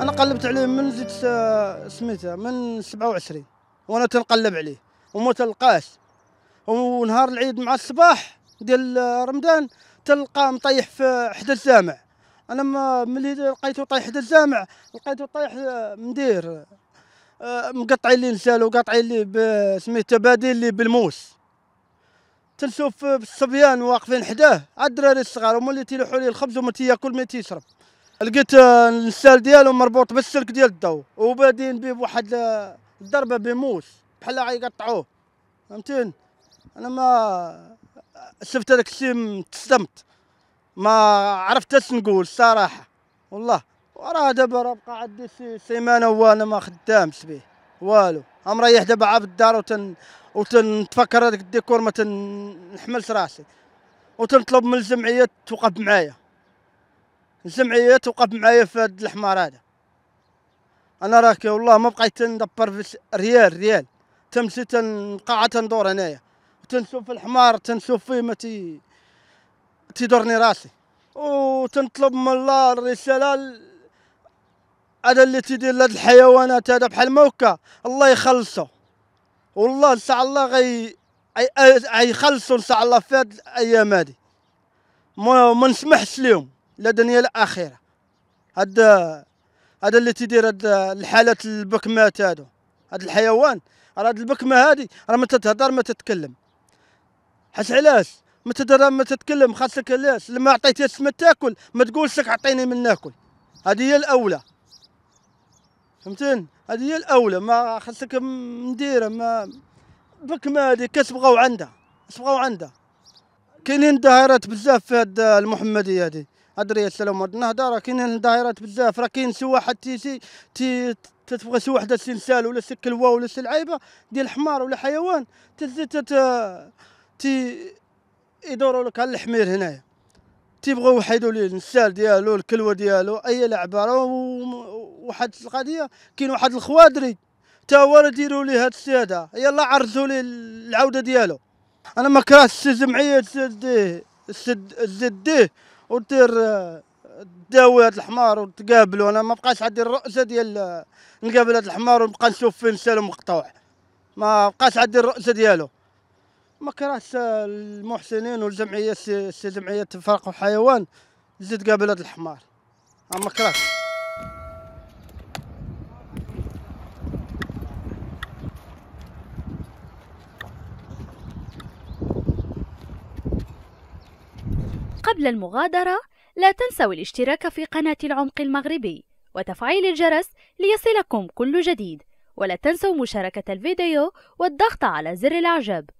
انا قلبت عليه من زيت سميته من 27 وانا تنقلب عليه وما تلقاش ونهار العيد مع الصباح ديال رمضان تلقى مطيح في حدا الجامع انا ما ملي لقيته طايح حدا الجامع لقيته طايح آه، مدير آه، مقطعين لي نسالو قاطعين لي سميتو بادين لي بالموس تنشوف الصبيان واقفين حداه الدراري الصغار هما اللي تيلوحوا لي الخبز وما تياكل ما تيشرب لقيت السال ديالو مربوط بالسلك ديال الضو وبادين به بواحد الضربه بموس بحال غيقطعوه فهمتين انا ما شفت هذاك الشيء تصدمت ما عرفت اش نقول الصراحه والله وراه دابا راه بقى عندي شي سيمانه وانا ما خدامش به والو مريح دابا عاب الدار وتن وتنتفكر هذاك الديكور ما تنحملش راسي وتنطلب من الجمعيه توقف معايا الجمعيه توقف معايا في هاد الحمار هذا انا راك والله ما بقيت ندبر في ريال ريال تمشي تنقع تندور انايا تنشوف الحمار تنشوف فيه ما تي تيدورني راسي وتنطلب من الله الرساله هذا اللي تيدير لهاد الحيوانات هذا بحال ما الله يخلصو والله ان شاء الله غي خلصوا ان شاء الله في هاد الايام هادي ما, ما نسمحش ليهم لدنيا الاخيره هاد هذا اللي تيدير هاد الحالات البكمات هادو هاد الحيوان راه هاد البكمه هادي راه ما تتهضر ما تتكلم حس علاش ما تدرى ما تتكلم خاصك علاش لما عطيتهاش ما تاكل ما تقولش لك عطيني من ناكل هذه هي الاولى فهمتين هذه هي الاولى ما خاصك نديرها ما بكمه هادي كتبغاو عندها كتبغاو عندها كاينين ظاهرات بزاف في هاد المحمديه هادي ادري السلامات نهضه راه كاين الظاهرات بزاف راه كاين سوا واحد تي, تي تتبغى شي واحد السلسال ولا سك الواو ولا لعيبه ديال الحمار ولا حيوان تزيد تت تي يدوروا لك على الحمير هنايا تيبغوا يحيدوا ليه النسال ديالو الكلوه ديالو اي لعبه راه واحد القضيه كاين واحد الخوادري تا هو راه ديروا ليه هاد السياده يلا عرضوا لي العوده ديالو انا ما كرهتش الجمعيه الزد الزد ودير آه، داوي هاد الحمار وتقابلوا انا ما بقاش عندي الرؤسه ديال آه، نقابل هاد الحمار ونبقى نشوف فين سالو مقطوع ما بقاش عندي الرؤسه ديالو ما كرهتش آه، المحسنين والجمعيه الجمعيه فرق وحيوان زيد قابل هاد الحمار ما كرهتش قبل المغادرة لا تنسوا الاشتراك في قناة العمق المغربي وتفعيل الجرس ليصلكم كل جديد ولا تنسوا مشاركة الفيديو والضغط على زر الإعجاب